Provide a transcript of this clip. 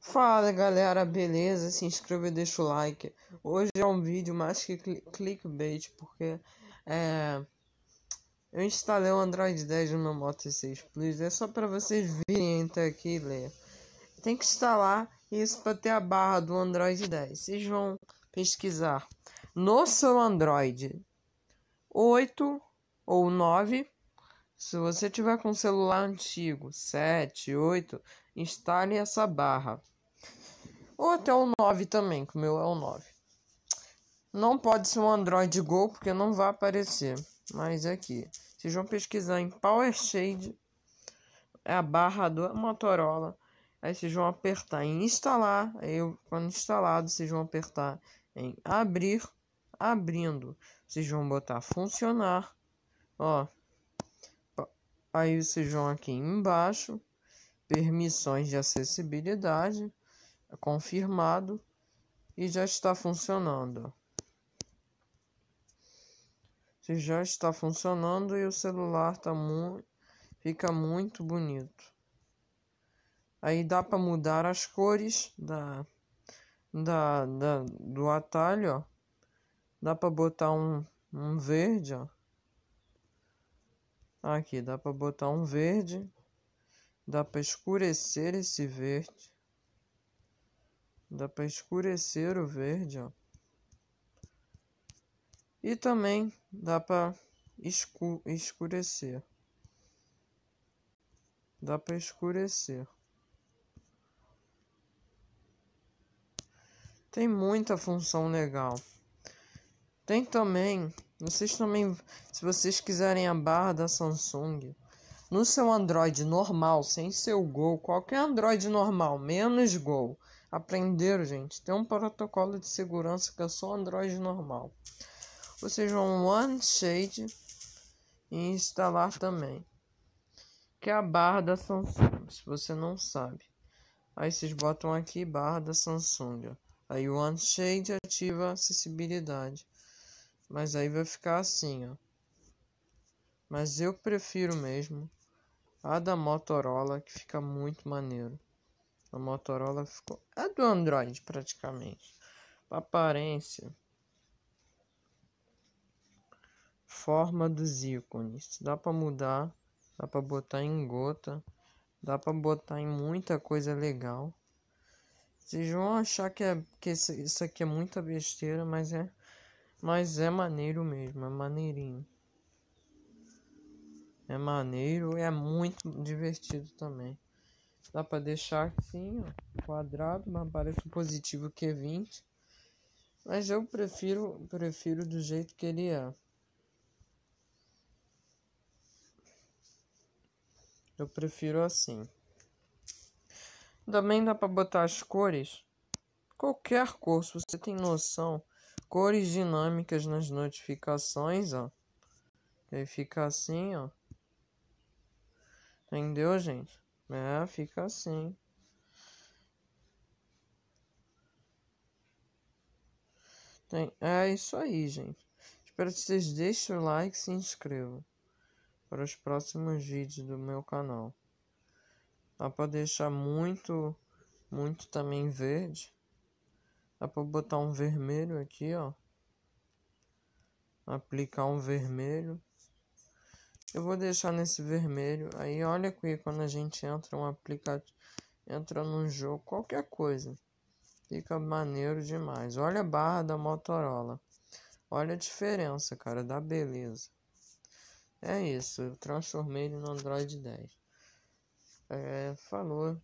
Fala galera, beleza? Se inscreva e deixa o like. Hoje é um vídeo mais que clickbait, porque é, eu instalei o Android 10 no meu Moto 6 Plus. É só para vocês virem até aqui e ler. Tem que instalar isso para ter a barra do Android 10. Vocês vão pesquisar no seu Android 8 ou 9. Se você tiver com um celular antigo, 7, 8, instale essa barra. Ou até o 9 também, que o meu é o 9. Não pode ser um Android Go, porque não vai aparecer. Mas aqui, vocês vão pesquisar em PowerShade, é a barra do Motorola. Aí vocês vão apertar em instalar. Aí quando instalado, vocês vão apertar em abrir, abrindo. Vocês vão botar funcionar. Ó. Aí vocês vão aqui embaixo permissões de acessibilidade, é confirmado e já está funcionando. Se já está funcionando e o celular tá mu fica muito bonito. Aí dá para mudar as cores da, da, da do atalho, ó. Dá para botar um, um verde, ó. Aqui dá para botar um verde Dá para escurecer esse verde. Dá para escurecer o verde, ó. E também dá para escu escurecer. Dá para escurecer. Tem muita função legal. Tem também, vocês também, se vocês quiserem a barra da Samsung, no seu Android normal, sem seu Go qualquer Android normal, menos Go Aprenderam, gente? Tem um protocolo de segurança que é só Android normal. Vocês vão OneShade e instalar também. Que é a barra da Samsung, se você não sabe. Aí vocês botam aqui barra da Samsung. Aí o OneShade ativa acessibilidade. Mas aí vai ficar assim, ó. Mas eu prefiro mesmo a da Motorola, que fica muito maneiro. A Motorola ficou. é do Android, praticamente. A aparência. Forma dos ícones. Dá pra mudar. Dá pra botar em gota. Dá pra botar em muita coisa legal. Vocês vão achar que, é, que isso aqui é muita besteira, mas é. Mas é maneiro mesmo, é maneirinho. É maneiro e é muito divertido também. Dá pra deixar assim, ó, quadrado, mas parece um positivo Q20. Mas eu prefiro, prefiro do jeito que ele é. Eu prefiro assim. Também dá para botar as cores. Qualquer cor, se você tem noção. Cores dinâmicas nas notificações, ó. Aí fica assim, ó. Entendeu, gente? É, fica assim. Tem, é isso aí, gente. Espero que vocês deixem o like e se inscrevam para os próximos vídeos do meu canal. Dá para deixar muito, muito também verde. Dá para botar um vermelho aqui, ó. Aplicar um vermelho. Eu vou deixar nesse vermelho. Aí olha aqui quando a gente entra um aplicativo, entra num jogo, qualquer coisa. Fica maneiro demais. Olha a barra da Motorola. Olha a diferença, cara, da beleza. É isso, eu transformei ele no Android 10. É, falou.